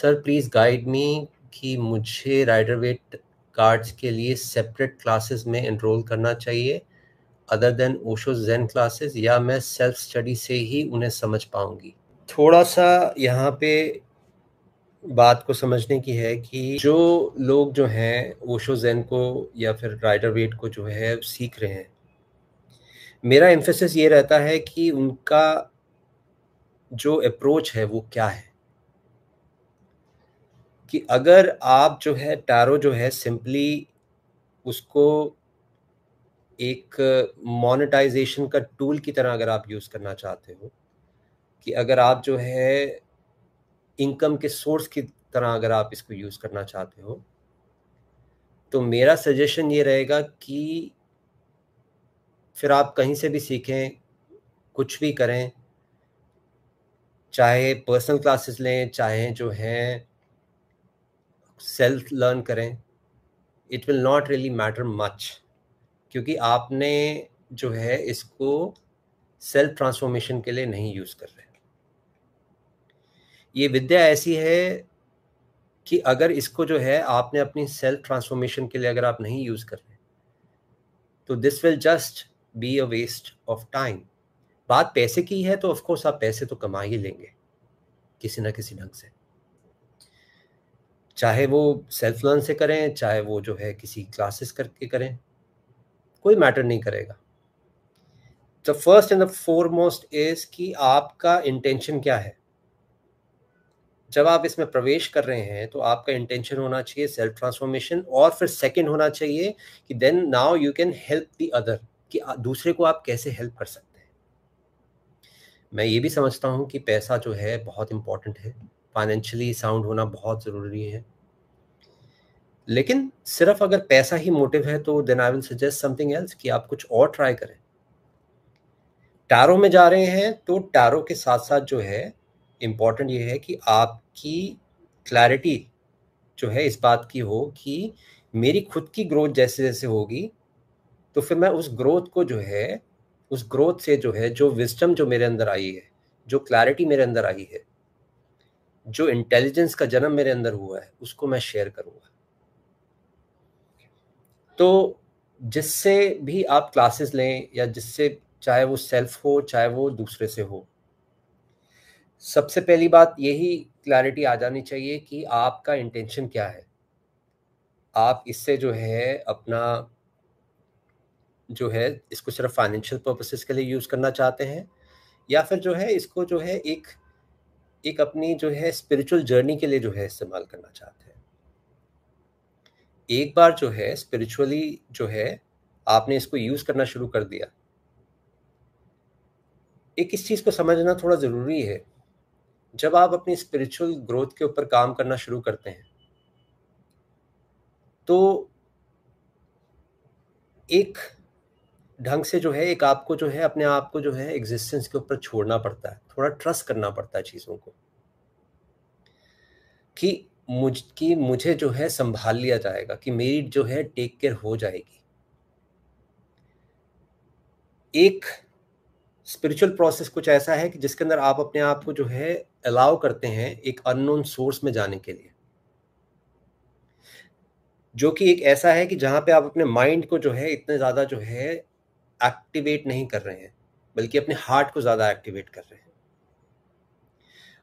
sir please guide me कि मुझे rider wait cards के लिए सेपरेट क्लासेस में इनरोल करना चाहिए other than Osho Zen classes या मैं सेल्फ स्टडी से ही उन्हें समझ पाऊंगी थोड़ा सा यहाँ पे बात को समझने की है कि जो लोग जो हैं ओशो जैन को या फिर राइडर वेट को जो है सीख रहे हैं मेरा एम्फोसिस ये रहता है कि उनका जो अप्रोच है वो क्या है कि अगर आप जो है टैरो जो है सिंपली उसको एक मोनेटाइजेशन का टूल की तरह अगर आप यूज़ करना चाहते हो कि अगर आप जो है इनकम के सोर्स की तरह अगर आप इसको यूज़ करना चाहते हो तो मेरा सजेशन ये रहेगा कि फिर आप कहीं से भी सीखें कुछ भी करें चाहे पर्सनल क्लासेस लें चाहे जो हैं सेल्फ लर्न करें it will not really matter much क्योंकि आपने जो है इसको सेल्फ ट्रांसफॉर्मेशन के लिए नहीं यूज़ कर रहे ये विद्या ऐसी है कि अगर इसको जो है आपने अपनी सेल्फ ट्रांसफॉर्मेशन के लिए अगर आप नहीं यूज़ कर रहे तो this will just be a waste of time बात पैसे की है तो ऑफकोर्स आप पैसे तो कमा ही लेंगे किसी ना किसी ढंग से चाहे वो सेल्फ लर्न से करें चाहे वो जो है किसी क्लासेस करके करें कोई मैटर नहीं करेगा the first and the most is कि आपका इंटेंशन क्या है जब आप इसमें प्रवेश कर रहे हैं तो आपका इंटेंशन होना चाहिए सेल्फ ट्रांसफॉर्मेशन और फिर सेकंड होना चाहिए कि then now you can help the other कि दूसरे को आप कैसे हेल्प कर सकते हैं मैं ये भी समझता हूँ कि पैसा जो है बहुत इंपॉर्टेंट है फाइनेंशियली साउंड होना बहुत ज़रूरी है लेकिन सिर्फ अगर पैसा ही मोटिव है तो then I will suggest something else कि आप कुछ और ट्राई करें टारो में जा रहे हैं तो टारो के साथ साथ जो है इम्पॉर्टेंट ये है कि आपकी क्लैरिटी जो है इस बात की हो कि मेरी खुद की ग्रोथ जैसे जैसे होगी तो फिर मैं उस ग्रोथ को जो है उस ग्रोथ से जो है जो विस्टम जो मेरे अंदर आई है जो क्लैरिटी मेरे अंदर आई है जो इंटेलिजेंस का जन्म मेरे अंदर हुआ है उसको मैं शेयर करूंगा तो जिससे भी आप क्लासेस लें या जिससे चाहे वो सेल्फ हो चाहे वो दूसरे से हो सबसे पहली बात यही क्लैरिटी आ जानी चाहिए कि आपका इंटेंशन क्या है आप इससे जो है अपना जो है इसको सिर्फ फाइनेंशियल पर्पसेस के लिए यूज़ करना चाहते हैं या फिर जो है इसको जो है एक एक अपनी जो है स्पिरिचुअल जर्नी के लिए जो है इस्तेमाल करना चाहते हैं एक बार जो है स्पिरिचुअली जो है आपने इसको यूज करना शुरू कर दिया एक इस चीज को समझना थोड़ा जरूरी है जब आप अपनी स्पिरिचुअल ग्रोथ के ऊपर काम करना शुरू करते हैं तो एक ढंग से जो है एक आपको जो है अपने आप को जो है एग्जिस्टेंस के ऊपर छोड़ना पड़ता है थोड़ा ट्रस्ट करना पड़ता है चीज़ों को कि मुझ कि मुझे जो है संभाल लिया जाएगा कि मेरी जो है टेक केयर हो जाएगी एक स्पिरिचुअल प्रोसेस कुछ ऐसा है कि जिसके अंदर आप अपने आप को जो है अलाउ करते हैं एक अननोन सोर्स में जाने के लिए जो कि एक ऐसा है कि जहां पे आप अपने माइंड को जो है इतने ज़्यादा जो है एक्टिवेट नहीं कर रहे हैं बल्कि अपने हार्ट को ज़्यादा एक्टिवेट कर रहे हैं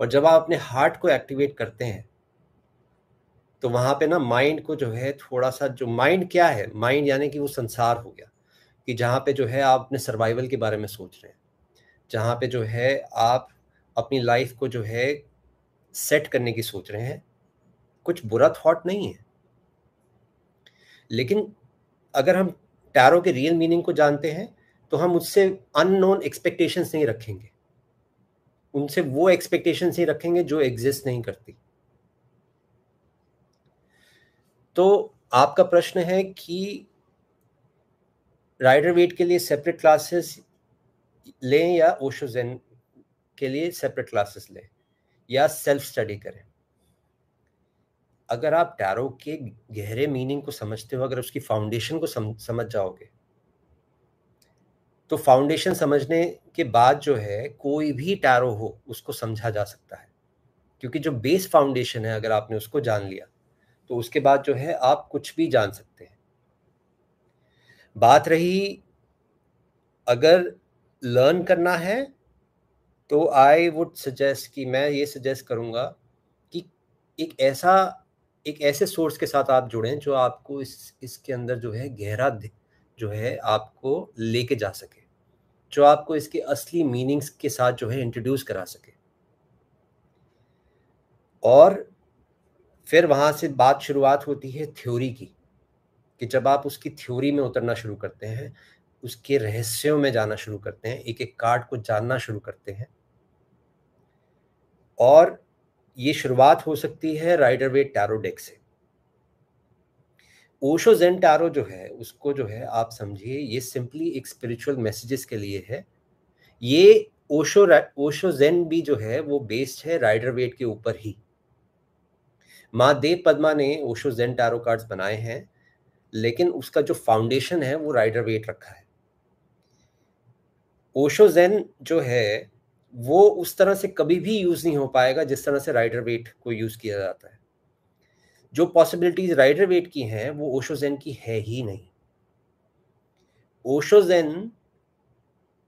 और जब आप अपने हार्ट को एक्टिवेट करते हैं तो वहां पे ना माइंड को जो है थोड़ा सा जो माइंड क्या है माइंड यानी कि वो संसार हो गया कि जहां पे जो है आप अपने सर्वाइवल के बारे में सोच रहे हैं जहां पे जो है आप अपनी लाइफ को जो है सेट करने की सोच रहे हैं कुछ बुरा थॉट नहीं है लेकिन अगर हम टैरो के रियल मीनिंग को जानते हैं तो हम उससे अननोन एक्सपेक्टेशंस नहीं रखेंगे उनसे वो एक्सपेक्टेशंस नहीं रखेंगे जो एग्जिस्ट नहीं करती तो आपका प्रश्न है कि राइडर वेट के लिए सेपरेट क्लासेस लें या ओशोजेन के लिए सेपरेट क्लासेस लें या सेल्फ स्टडी करें अगर आप टैरो के गहरे मीनिंग को समझते हो अगर उसकी फाउंडेशन को सम, समझ जाओगे तो फाउंडेशन समझने के बाद जो है कोई भी टैरो हो उसको समझा जा सकता है क्योंकि जो बेस फाउंडेशन है अगर आपने उसको जान लिया तो उसके बाद जो है आप कुछ भी जान सकते हैं बात रही अगर लर्न करना है तो आई वुड सजेस्ट कि मैं ये सजेस्ट करूंगा कि एक ऐसा एक ऐसे सोर्स के साथ आप जुड़ें जो आपको इस इसके अंदर जो है गहरा जो है आपको लेके जा सके जो आपको इसके असली मीनिंग्स के साथ जो है इंट्रोड्यूस करा सके और फिर वहाँ से बात शुरुआत होती है थ्योरी की कि जब आप उसकी थ्योरी में उतरना शुरू करते हैं उसके रहस्यों में जाना शुरू करते हैं एक एक कार्ड को जानना शुरू करते हैं और ये शुरुआत हो सकती है राइडर वे टैरो डेक से ओशो जेन टैरो जो है उसको जो है आप समझिए ये सिंपली एक स्पिरिचुअल मैसेजेस के लिए है ये ओशो ओशो जेन भी जो है वो बेस्ड है राइडर वेट के ऊपर ही माँ देव पद्मा ने ओशो जेन टैरो कार्ड्स बनाए हैं लेकिन उसका जो फाउंडेशन है वो राइडर वेट रखा है ओशो जेन जो है वो उस तरह से कभी भी यूज नहीं हो पाएगा जिस तरह से राइडर वेट को यूज किया जाता है जो पॉसिबिलिटीज राइडर वेट की हैं वो ओशोजेन की है ही नहीं ओशोजेन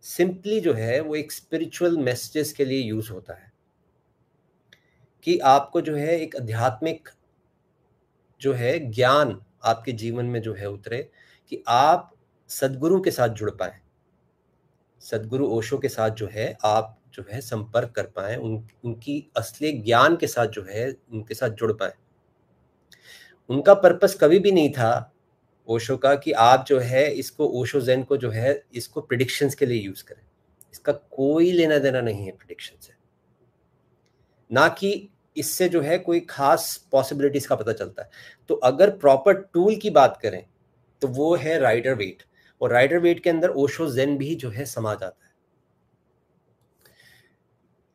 सिंपली जो है वो एक स्पिरिचुअल मैसेजेस के लिए यूज होता है कि आपको जो है एक आध्यात्मिक जो है ज्ञान आपके जीवन में जो है उतरे कि आप सदगुरु के साथ जुड़ पाए सदगुरु ओशो के साथ जो है आप जो है संपर्क कर पाए उन उनकी असली ज्ञान के साथ जो है उनके साथ जुड़ पाए उनका पर्पस कभी भी नहीं था ओशो का कि आप जो है इसको ओशो जैन को जो है इसको प्रिडिक्शन के लिए यूज करें इसका कोई लेना देना नहीं है प्रिडिक्शन से ना कि इससे जो है कोई खास पॉसिबिलिटीज का पता चलता है तो अगर प्रॉपर टूल की बात करें तो वो है राइडर वेट और राइडर वेट के अंदर ओशो जेन भी जो है समा जाता है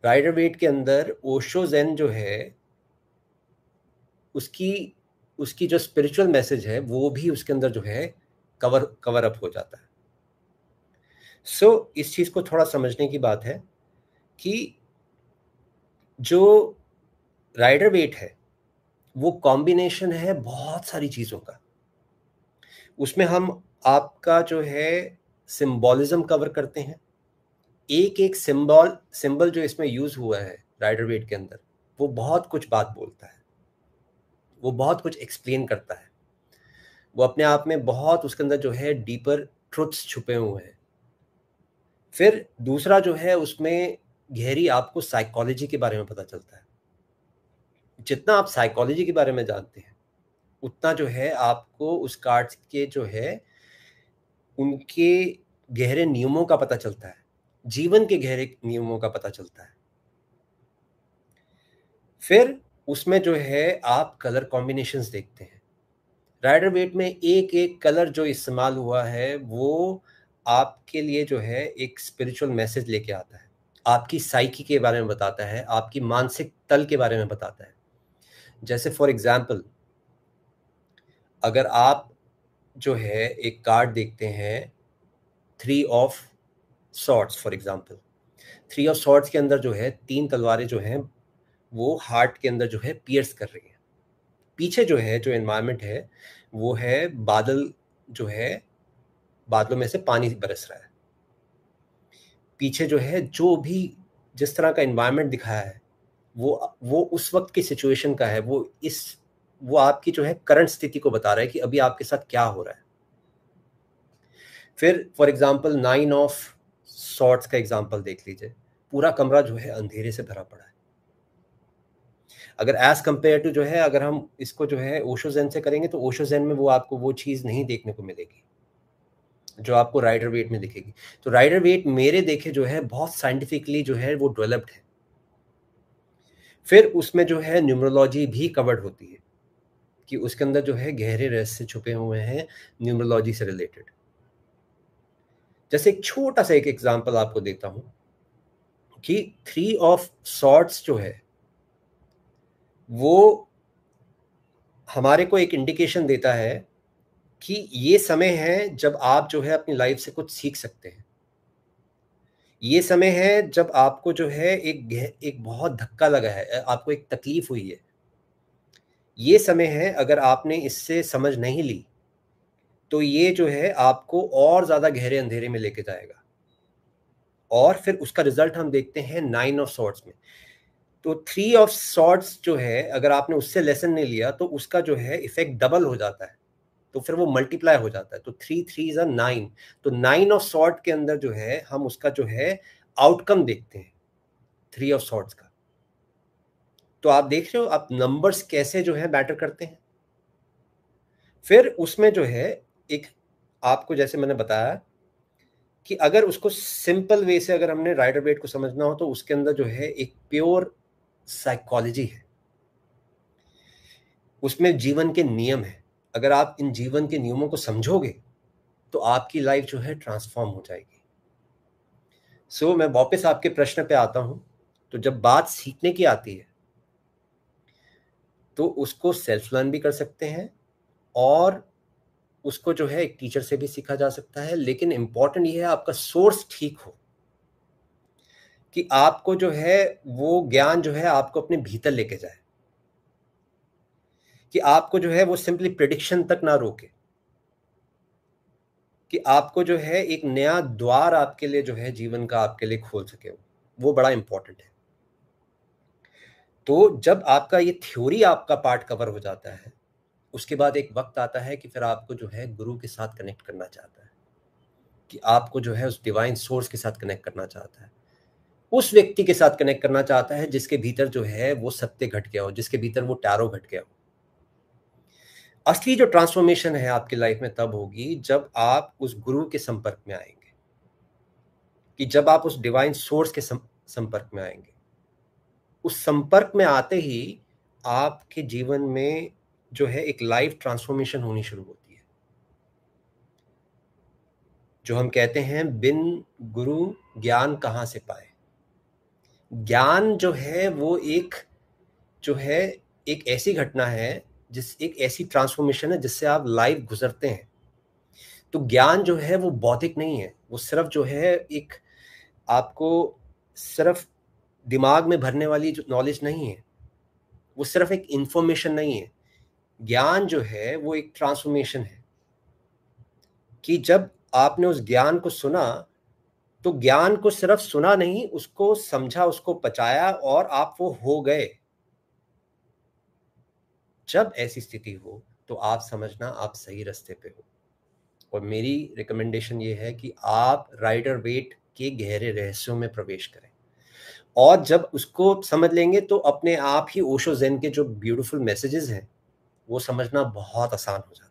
राइडर वेट के अंदर ओशो जेन जो है उसकी उसकी जो स्पिरिचुअल मैसेज है वो भी उसके अंदर जो है कवर कवर अप हो जाता है सो so, इस चीज़ को थोड़ा समझने की बात है कि जो राइडर वेट है वो कॉम्बिनेशन है बहुत सारी चीज़ों का उसमें हम आपका जो है सिंबोलिज्म कवर करते हैं एक एक सिंबल सिंबल जो इसमें यूज हुआ है राइडर वेट के अंदर वो बहुत कुछ बात बोलता है वो बहुत कुछ एक्सप्लेन करता है वो अपने आप में बहुत उसके अंदर जो है डीपर ट्रुथ्स छुपे हुए हैं फिर दूसरा जो है उसमें गहरी आपको साइकोलॉजी के बारे में पता चलता है जितना आप साइकोलॉजी के बारे में जानते हैं उतना जो है आपको उस कार्ड के जो है उनके गहरे नियमों का पता चलता है जीवन के गहरे नियमों का पता चलता है फिर उसमें जो है आप कलर कॉम्बिनेशंस देखते हैं राइडर वेट में एक एक कलर जो इस्तेमाल हुआ है वो आपके लिए जो है एक स्पिरिचुअल मैसेज लेके आता है आपकी साइकी के बारे में बताता है आपकी मानसिक तल के बारे में बताता है जैसे फॉर एग्जाम्पल अगर आप जो है एक कार्ड देखते हैं three of swords for example three of swords के अंदर जो है तीन तलवारें जो हैं वो हार्ट के अंदर जो है पियर्स कर रही हैं पीछे जो है जो एनवायरमेंट है वो है बादल जो है बादलों में से पानी बरस रहा है पीछे जो है जो भी जिस तरह का इन्वायरमेंट दिखाया है वो वो उस वक्त की सिचुएशन का है वो इस वो आपकी जो है करंट स्थिति को बता रहा है कि अभी आपके साथ क्या हो रहा है फिर for example nine of swords का एग्जाम्पल देख लीजिए पूरा कमरा जो है अंधेरे से भरा पड़ा है अगर एज कम्पेयर टू जो है अगर हम इसको जो है ओशोजैन से करेंगे तो ओशोजैन में वो आपको वो चीज़ नहीं देखने को मिलेगी जो आपको राइडर वेट में दिखेगी तो राइडर वेट मेरे देखे जो है बहुत साइंटिफिकली जो है वो डेवलप्ड है फिर उसमें जो है न्यूमरोलॉजी भी कवर्ड होती है कि उसके अंदर जो है गहरे रहस्य छुपे हुए हैं न्यूमरोलॉजी से रिलेटेड जैसे एक छोटा सा एक एग्जाम्पल आपको देता हूं कि थ्री ऑफ सॉर्ट्स जो है वो हमारे को एक इंडिकेशन देता है कि ये समय है जब आप जो है अपनी लाइफ से कुछ सीख सकते हैं ये समय है जब आपको जो है एक एक बहुत धक्का लगा है आपको एक तकलीफ हुई है ये समय है अगर आपने इससे समझ नहीं ली तो ये जो है आपको और ज़्यादा गहरे अंधेरे में लेके जाएगा और फिर उसका रिजल्ट हम देखते हैं नाइन ऑफ शॉर्ट्स में तो थ्री ऑफ शॉर्ट्स जो है अगर आपने उससे लेसन नहीं लिया तो उसका जो है इफेक्ट डबल हो जाता है तो फिर वो मल्टीप्लाई हो जाता है तो थ्री थ्री इज़ नाइन तो नाइन ऑफ शॉर्ट के अंदर जो है हम उसका जो है आउटकम देखते हैं थ्री ऑफ शॉर्ट्स का तो आप देख रहे हो आप नंबर्स कैसे जो है मैटर करते हैं फिर उसमें जो है एक आपको जैसे मैंने बताया कि अगर उसको सिंपल वे से अगर हमने राइडर बेट को समझना हो तो उसके अंदर जो है एक प्योर साइकोलॉजी है उसमें जीवन के नियम है अगर आप इन जीवन के नियमों को समझोगे तो आपकी लाइफ जो है ट्रांसफॉर्म हो जाएगी सो so, मैं वापस आपके प्रश्न पे आता हूं तो जब बात सीखने की आती है तो उसको सेल्फ लर्न भी कर सकते हैं और उसको जो है एक टीचर से भी सीखा जा सकता है लेकिन इम्पॉर्टेंट ये है आपका सोर्स ठीक हो कि आपको जो है वो ज्ञान जो है आपको अपने भीतर लेके जाए कि आपको जो है वो सिंपली प्रिडिक्शन तक ना रोके कि आपको जो है एक नया द्वार आपके लिए जो है जीवन का आपके लिए खोल सके वो बड़ा इंपॉर्टेंट है तो जब आपका ये थ्योरी आपका पार्ट कवर हो जाता है उसके बाद एक वक्त आता है कि फिर आपको जो है गुरु के साथ कनेक्ट करना चाहता है कि आपको जो है उस डिवाइन सोर्स के साथ कनेक्ट करना चाहता है उस व्यक्ति के साथ कनेक्ट करना चाहता है जिसके भीतर जो है वो सत्य घट गया हो जिसके भीतर वो टैरो घट गया हो असली जो ट्रांसफॉर्मेशन है आपकी लाइफ में तब होगी जब आप उस गुरु के संपर्क में आएंगे कि जब आप उस डिवाइन सोर्स के संपर्क में आएंगे उस संपर्क में आते ही आपके जीवन में जो है एक लाइफ ट्रांसफॉर्मेशन होनी शुरू होती है जो हम कहते हैं बिन गुरु ज्ञान कहाँ से पाए ज्ञान जो है वो एक जो है एक ऐसी घटना है जिस एक ऐसी ट्रांसफॉर्मेशन है जिससे आप लाइव गुजरते हैं तो ज्ञान जो है वो बौद्धिक नहीं है वो सिर्फ जो है एक आपको सिर्फ दिमाग में भरने वाली जो नॉलेज नहीं है वो सिर्फ एक इंफॉर्मेशन नहीं है ज्ञान जो है वो एक ट्रांसफॉर्मेशन है कि जब आपने उस ज्ञान को सुना तो ज्ञान को सिर्फ सुना नहीं उसको समझा उसको पचाया और आप वो हो गए जब ऐसी स्थिति हो तो आप समझना आप सही रास्ते पे हो और मेरी रिकमेंडेशन ये है कि आप राइडर वेट के गहरे रहस्यों में प्रवेश करें और जब उसको समझ लेंगे तो अपने आप ही ओशो जैन के जो ब्यूटीफुल मैसेजेस हैं वो समझना बहुत आसान हो जाता है